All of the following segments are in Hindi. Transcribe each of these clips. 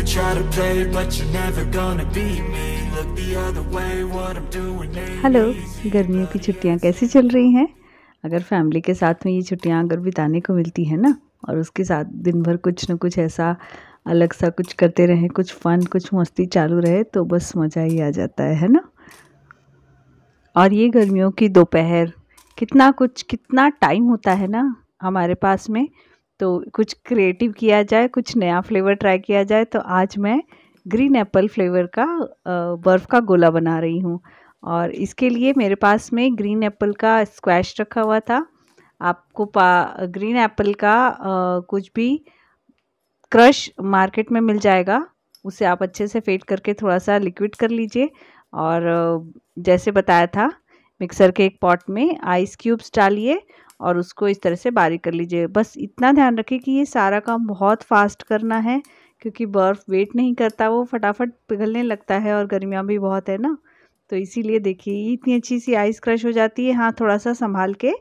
could try to play, but you're never gonna beat me. Look the other way, what I'm doing hello गर्मियों की chuttiyan कैसी चल रही हैं अगर फैमिली के साथ में ये छुट्टियां अगर बिताने को मिलती है ना और उसके साथ दिन भर कुछ ना कुछ ऐसा अलग सा कुछ करते रहें कुछ फन कुछ मस्ती चालू रहे तो बस मज़ा ही आ जाता है है ना और ये गर्मियों की दोपहर कितना कुछ कितना टाइम होता है ना हमारे पास में तो कुछ क्रिएटिव किया जाए कुछ नया फ्लेवर ट्राई किया जाए तो आज मैं ग्रीन एप्पल फ्लेवर का बर्फ़ का गोला बना रही हूँ और इसके लिए मेरे पास में ग्रीन एप्पल का स्क्वैश रखा हुआ था आपको पा ग्रीन एप्पल का आ, कुछ भी क्रश मार्केट में मिल जाएगा उसे आप अच्छे से फेट करके थोड़ा सा लिक्विड कर लीजिए और जैसे बताया था मिक्सर के एक पॉट में आइस क्यूब्स डालिए और उसको इस तरह से बारीक कर लीजिए बस इतना ध्यान रखें कि ये सारा काम बहुत फास्ट करना है क्योंकि बर्फ़ वेट नहीं करता वो फटाफट पिघलने लगता है और गर्मियाँ भी बहुत है ना तो इसीलिए देखिए इतनी अच्छी सी आइस क्रश हो जाती है हाँ थोड़ा सा संभाल के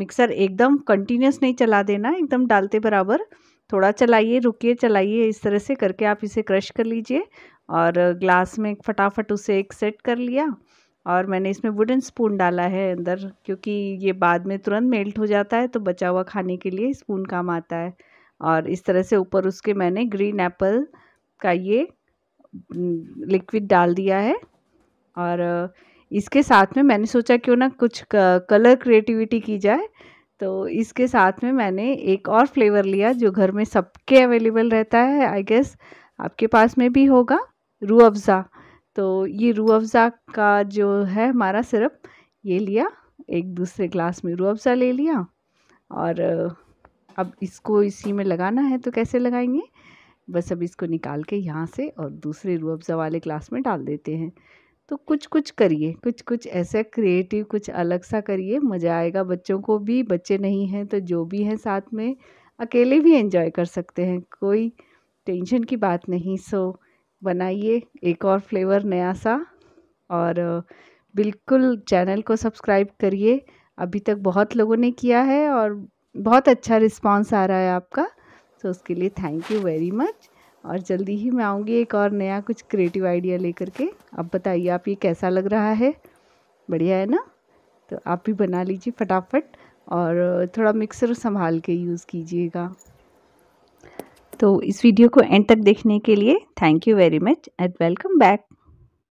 मिक्सर एकदम कंटिन्यूस नहीं चला देना एकदम डालते बराबर थोड़ा चलाइए रुकिए चलाइए इस तरह से करके आप इसे क्रश कर लीजिए और ग्लास में फटाफट उसे एक सेट कर लिया और मैंने इसमें वुडन स्पून डाला है अंदर क्योंकि ये बाद में तुरंत मेल्ट हो जाता है तो बचा हुआ खाने के लिए स्पून काम आता है और इस तरह से ऊपर उसके मैंने ग्रीन एप्पल का ये लिक्विड डाल दिया है और इसके साथ में मैंने सोचा क्यों ना कुछ कलर क्रिएटिविटी की जाए तो इसके साथ में मैंने एक और फ्लेवर लिया जो घर में सबके अवेलेबल रहता है आई गेस आपके पास में भी होगा रू अफ़ज़ा तो ये रू अफ़ज़ा का जो है हमारा सिरप ये लिया एक दूसरे ग्लास में रू अफ़ज़ा ले लिया और अब इसको इसी में लगाना है तो कैसे लगाएंगे बस अब इसको निकाल के यहाँ से और दूसरे रू अफ़ज़ा वाले ग्लास में डाल देते हैं तो कुछ कुछ करिए कुछ कुछ ऐसा क्रिएटिव कुछ अलग सा करिए मज़ा आएगा बच्चों को भी बच्चे नहीं हैं तो जो भी हैं साथ में अकेले भी एंजॉय कर सकते हैं कोई टेंशन की बात नहीं सो बनाइए एक और फ्लेवर नया सा और बिल्कुल चैनल को सब्सक्राइब करिए अभी तक बहुत लोगों ने किया है और बहुत अच्छा रिस्पांस आ रहा है आपका तो उसके लिए थैंक यू वेरी मच और जल्दी ही मैं आऊँगी एक और नया कुछ क्रिएटिव आइडिया लेकर के अब बताइए आप ये कैसा लग रहा है बढ़िया है ना तो आप भी बना लीजिए फटाफट और थोड़ा मिक्सर संभाल के यूज़ कीजिएगा तो इस वीडियो को एंड तक देखने के लिए thank you very much and welcome back